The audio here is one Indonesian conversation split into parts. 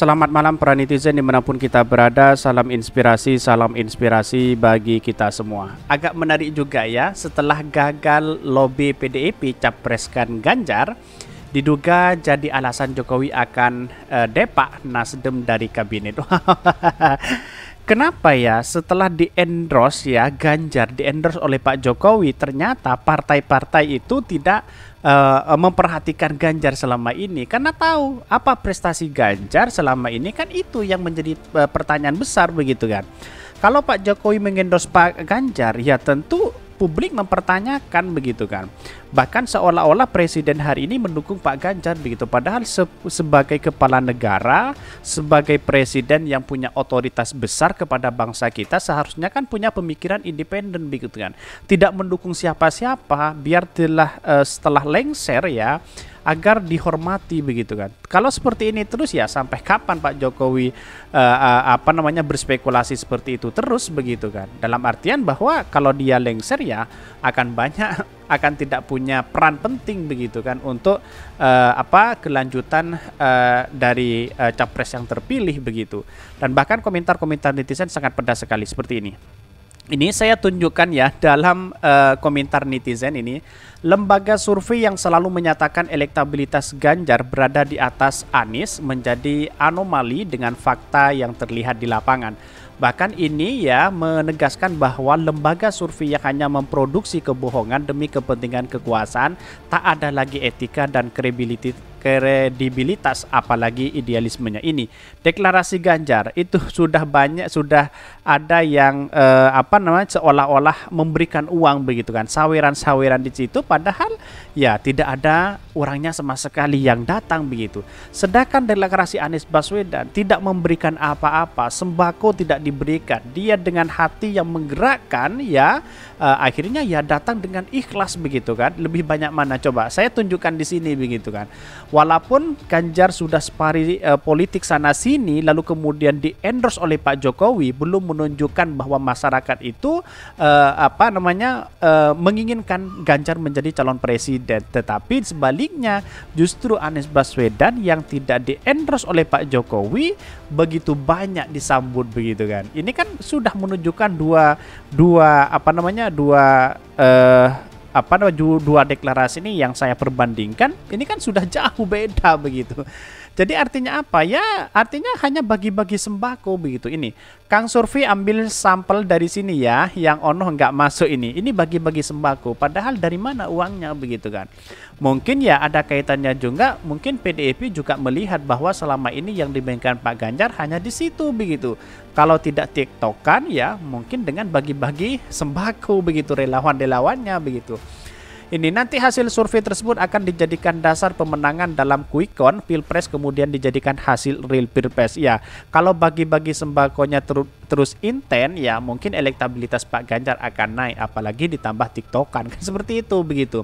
Selamat malam para netizen dimanapun kita berada Salam inspirasi, salam inspirasi bagi kita semua Agak menarik juga ya Setelah gagal lobby PDIP capreskan Ganjar diduga jadi alasan Jokowi akan uh, depak Nasdem dari kabinet. Kenapa ya setelah diendorse ya Ganjar diendorse oleh Pak Jokowi ternyata partai-partai itu tidak uh, memperhatikan Ganjar selama ini karena tahu apa prestasi Ganjar selama ini kan itu yang menjadi uh, pertanyaan besar begitu kan. Kalau Pak Jokowi mengendorse Pak Ganjar ya tentu publik mempertanyakan begitu kan. Bahkan seolah-olah presiden hari ini mendukung Pak Ganjar begitu padahal se sebagai kepala negara, sebagai presiden yang punya otoritas besar kepada bangsa kita seharusnya kan punya pemikiran independen begitu kan. Tidak mendukung siapa-siapa biar telah uh, setelah lengser ya agar dihormati begitu kan. Kalau seperti ini terus ya sampai kapan Pak Jokowi uh, uh, apa namanya berspekulasi seperti itu terus begitu kan. Dalam artian bahwa kalau dia lengser ya akan banyak akan tidak punya peran penting begitu kan untuk uh, apa kelanjutan uh, dari uh, capres yang terpilih begitu. Dan bahkan komentar-komentar netizen sangat pedas sekali seperti ini. Ini saya tunjukkan ya dalam uh, komentar netizen ini lembaga survei yang selalu menyatakan elektabilitas Ganjar berada di atas Anies menjadi anomali dengan fakta yang terlihat di lapangan. Bahkan ini ya menegaskan bahwa lembaga survei yang hanya memproduksi kebohongan demi kepentingan kekuasaan tak ada lagi etika dan kredibilitas kredibilitas apalagi idealismenya ini. Deklarasi Ganjar itu sudah banyak sudah ada yang eh, apa namanya seolah-olah memberikan uang begitu kan. Saweran-saweran di situ padahal ya tidak ada orangnya sama sekali yang datang begitu. Sedangkan deklarasi Anies Baswedan tidak memberikan apa-apa, sembako tidak diberikan. Dia dengan hati yang menggerakkan ya eh, akhirnya ya datang dengan ikhlas begitu kan. Lebih banyak mana coba saya tunjukkan di sini begitu kan Walaupun Ganjar sudah separi eh, politik sana sini lalu kemudian di endorse oleh Pak Jokowi belum menunjukkan bahwa masyarakat itu eh, apa namanya eh, menginginkan Ganjar menjadi calon presiden. Tetapi sebaliknya justru Anies Baswedan yang tidak di endorse oleh Pak Jokowi begitu banyak disambut begitu kan. Ini kan sudah menunjukkan dua dua apa namanya dua eh apa dua deklarasi ini yang saya perbandingkan ini kan sudah jauh beda begitu jadi artinya apa? Ya artinya hanya bagi-bagi sembako begitu ini. Kang Survi ambil sampel dari sini ya yang Ono nggak masuk ini. Ini bagi-bagi sembako. Padahal dari mana uangnya begitu kan? Mungkin ya ada kaitannya juga. Mungkin PDIP juga melihat bahwa selama ini yang dimainkan Pak Ganjar hanya di situ begitu. Kalau tidak tiktokan ya mungkin dengan bagi-bagi sembako begitu relawan-relawannya begitu ini. Nanti hasil survei tersebut akan dijadikan dasar pemenangan dalam quick count pilpres kemudian dijadikan hasil real pilpres. Ya, kalau bagi-bagi sembakonya ter terus intens, ya mungkin elektabilitas Pak Ganjar akan naik apalagi ditambah tiktokan kan seperti itu begitu.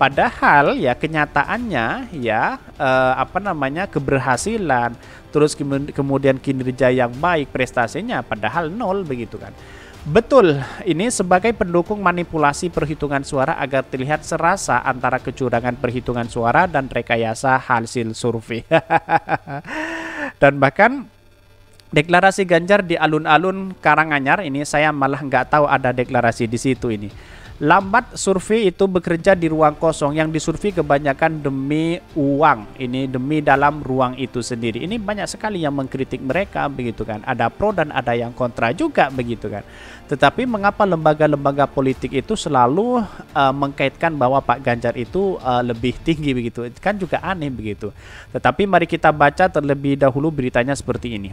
Padahal ya kenyataannya ya eh, apa namanya keberhasilan terus kemudian kinerja yang baik prestasinya padahal nol begitu kan. Betul, ini sebagai pendukung manipulasi perhitungan suara agar terlihat serasa antara kecurangan perhitungan suara dan rekayasa hasil survei. dan bahkan deklarasi Ganjar di alun-alun Karanganyar ini saya malah nggak tahu ada deklarasi di situ ini. Lambat survei itu bekerja di ruang kosong yang disurvei kebanyakan demi uang. Ini demi dalam ruang itu sendiri. Ini banyak sekali yang mengkritik mereka begitu kan. Ada pro dan ada yang kontra juga begitu kan. Tetapi mengapa lembaga-lembaga politik itu selalu uh, mengkaitkan bahwa Pak Ganjar itu uh, lebih tinggi begitu. Kan juga aneh begitu. Tetapi mari kita baca terlebih dahulu beritanya seperti ini.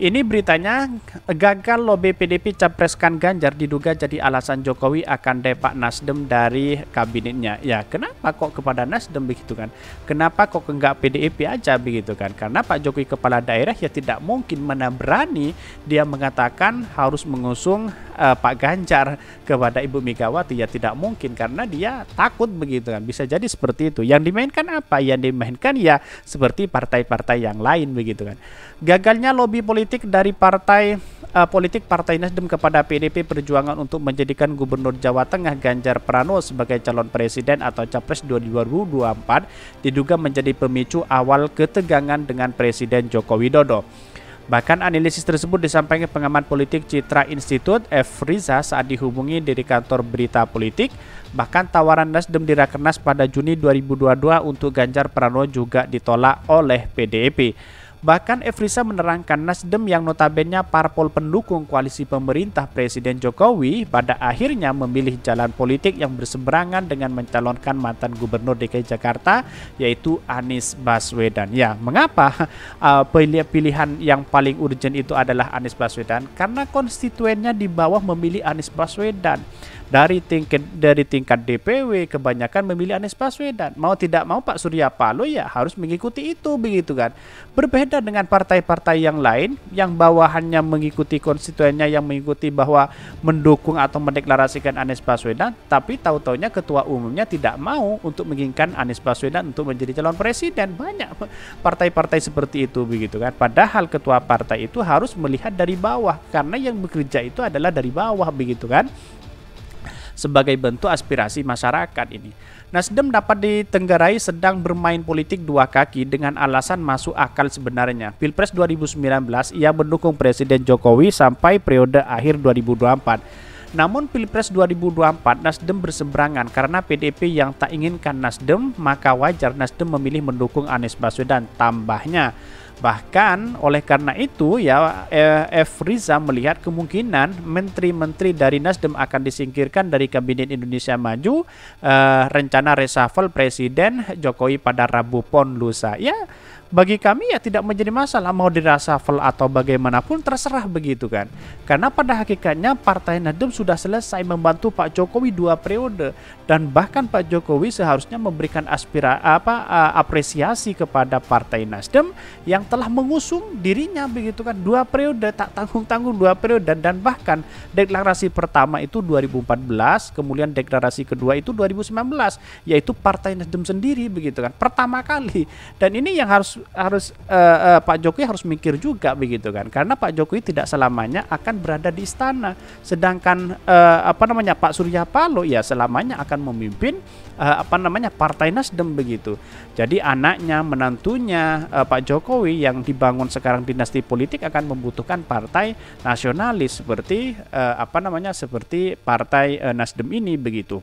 Ini beritanya gagal lobby PDP capreskan Ganjar diduga jadi alasan Jokowi akan depak Nasdem dari kabinetnya. Ya kenapa kok kepada Nasdem begitu kan? Kenapa kok enggak PDIP aja begitu kan? Karena Pak Jokowi kepala daerah ya tidak mungkin mana berani dia mengatakan harus mengusung uh, Pak Ganjar kepada Ibu Megawati ya tidak mungkin karena dia takut begitu kan. Bisa jadi seperti itu. Yang dimainkan apa? Yang dimainkan ya seperti partai-partai yang lain begitu kan. Gagalnya lobby politik kritik dari partai uh, politik Partai Nasdem kepada PDP Perjuangan untuk menjadikan Gubernur Jawa Tengah Ganjar Pranowo sebagai calon presiden atau capres 2024 diduga menjadi pemicu awal ketegangan dengan Presiden Joko Widodo. Bahkan analisis tersebut disampaikan pengamat politik Citra Institute F. Riza saat dihubungi dari kantor berita politik. Bahkan tawaran Nasdem di Rakernas pada Juni 2022 untuk Ganjar Pranowo juga ditolak oleh PDIP. Bahkan Efrisa menerangkan Nasdem yang notabene parpol pendukung koalisi pemerintah Presiden Jokowi pada akhirnya memilih jalan politik yang berseberangan dengan mencalonkan mantan Gubernur DKI Jakarta yaitu Anies Baswedan. Ya, mengapa uh, pilihan yang paling urgent itu adalah Anies Baswedan? Karena konstituennya di bawah memilih Anies Baswedan dari tingkat dari tingkat DPW kebanyakan memilih Anies Baswedan. Mau tidak mau Pak Surya Paloh ya harus mengikuti itu begitu kan. Berbeda dengan partai-partai yang lain yang bawahannya mengikuti konstituennya yang mengikuti bahwa mendukung atau mendeklarasikan Anies Baswedan, tapi tahu-taunya ketua umumnya tidak mau untuk menginginkan Anies Baswedan untuk menjadi calon presiden. Banyak partai-partai seperti itu begitu kan. Padahal ketua partai itu harus melihat dari bawah karena yang bekerja itu adalah dari bawah begitu kan sebagai bentuk aspirasi masyarakat ini. Nasdem dapat ditenggarai sedang bermain politik dua kaki dengan alasan masuk akal sebenarnya. Pilpres 2019 ia mendukung Presiden Jokowi sampai periode akhir 2024. Namun Pilpres 2024 Nasdem berseberangan karena PDP yang tak inginkan Nasdem, maka wajar Nasdem memilih mendukung Anies Baswedan. Tambahnya, Bahkan oleh karena itu ya e, F. Riza melihat kemungkinan menteri-menteri dari Nasdem akan disingkirkan dari Kabinet Indonesia Maju eh, rencana reshuffle Presiden Jokowi pada Rabu Pon lusa. Ya bagi kami ya tidak menjadi masalah mau dirasa full atau bagaimanapun terserah begitu kan. Karena pada hakikatnya Partai Nasdem sudah selesai membantu Pak Jokowi dua periode dan bahkan Pak Jokowi seharusnya memberikan aspira apa apresiasi kepada Partai Nasdem yang telah mengusung dirinya begitu kan dua periode tak tanggung-tanggung dua periode dan bahkan deklarasi pertama itu 2014 kemudian deklarasi kedua itu 2019 yaitu Partai Nasdem sendiri begitu kan pertama kali dan ini yang harus harus uh, uh, Pak Jokowi harus mikir juga begitu kan karena Pak Jokowi tidak selamanya akan berada di istana sedangkan uh, apa namanya Pak Surya Paloh ya selamanya akan memimpin uh, apa namanya Partai Nasdem begitu jadi anaknya menantunya uh, Pak Jokowi yang dibangun sekarang dinasti politik akan membutuhkan partai nasionalis seperti uh, apa namanya seperti Partai uh, Nasdem ini begitu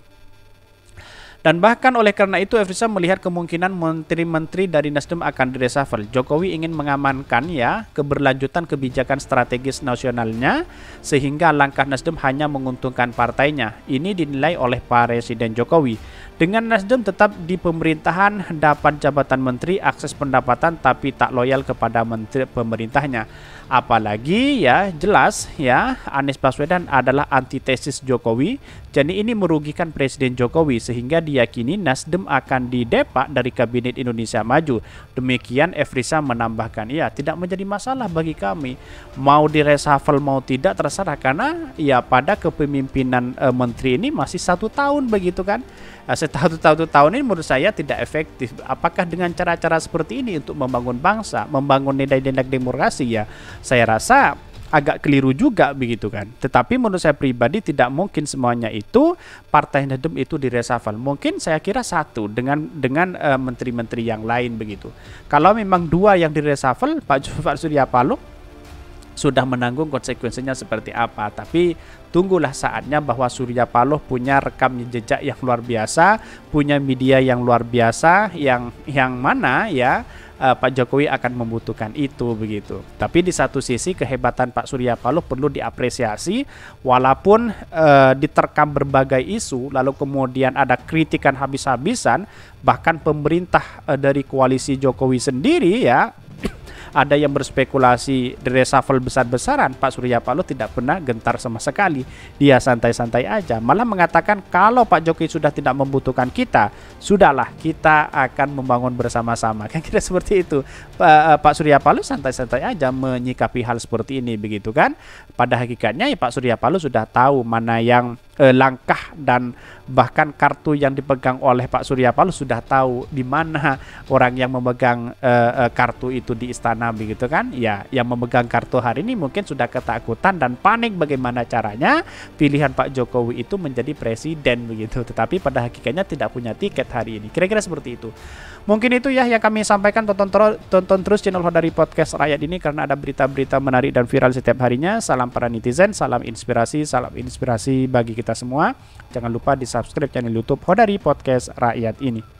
dan bahkan oleh karena itu Efrisa melihat kemungkinan menteri-menteri dari Nasdem akan diresafel. Jokowi ingin mengamankan ya keberlanjutan kebijakan strategis nasionalnya sehingga langkah Nasdem hanya menguntungkan partainya. Ini dinilai oleh Presiden Jokowi. Dengan Nasdem tetap di pemerintahan, dapat jabatan menteri, akses pendapatan, tapi tak loyal kepada menteri pemerintahnya. Apalagi ya jelas ya Anies Baswedan adalah antitesis Jokowi. Jadi ini merugikan Presiden Jokowi sehingga diyakini Nasdem akan didepak dari kabinet Indonesia Maju. Demikian Efrisa menambahkan, ya tidak menjadi masalah bagi kami mau reshuffle mau tidak terserah karena ya pada kepemimpinan e, menteri ini masih satu tahun begitu kan. E, setahun tahun tahun ini menurut saya tidak efektif. Apakah dengan cara-cara seperti ini untuk membangun bangsa, membangun nilai-nilai demokrasi ya? Saya rasa agak keliru juga begitu kan. Tetapi menurut saya pribadi tidak mungkin semuanya itu Partai Nasdem itu diresafal. Mungkin saya kira satu dengan dengan eh, menteri-menteri uh, yang lain begitu. Kalau memang dua yang diresafal Pak Pak Surya Paloh sudah menanggung konsekuensinya seperti apa. Tapi tunggulah saatnya bahwa Surya Paloh punya rekam jejak yang luar biasa, punya media yang luar biasa, yang yang mana ya uh, Pak Jokowi akan membutuhkan itu begitu. Tapi di satu sisi kehebatan Pak Surya Paloh perlu diapresiasi walaupun uh, diterkam berbagai isu lalu kemudian ada kritikan habis-habisan bahkan pemerintah uh, dari koalisi Jokowi sendiri ya ada yang berspekulasi reshuffle besar-besaran Pak Surya Paloh tidak pernah gentar sama sekali dia santai-santai aja malah mengatakan kalau Pak Jokowi sudah tidak membutuhkan kita sudahlah kita akan membangun bersama-sama kan kira seperti itu eh, Pak Surya Paloh santai-santai aja menyikapi hal seperti ini begitu kan pada hakikatnya ya Pak Surya Paloh sudah tahu mana yang eh, langkah dan bahkan kartu yang dipegang oleh Pak Surya Paloh sudah tahu di mana orang yang memegang eh, eh, kartu itu di istana begitu kan ya yang memegang kartu hari ini mungkin sudah ketakutan dan panik bagaimana caranya pilihan Pak Jokowi itu menjadi presiden begitu tetapi pada hakikatnya tidak punya tiket hari ini kira-kira seperti itu mungkin itu ya yang kami sampaikan tonton, ter tonton terus channel dari Podcast Rakyat ini karena ada berita-berita menarik dan viral setiap harinya salam para netizen salam inspirasi salam inspirasi bagi kita kita semua. Jangan lupa di subscribe channel YouTube Hodari Podcast Rakyat ini.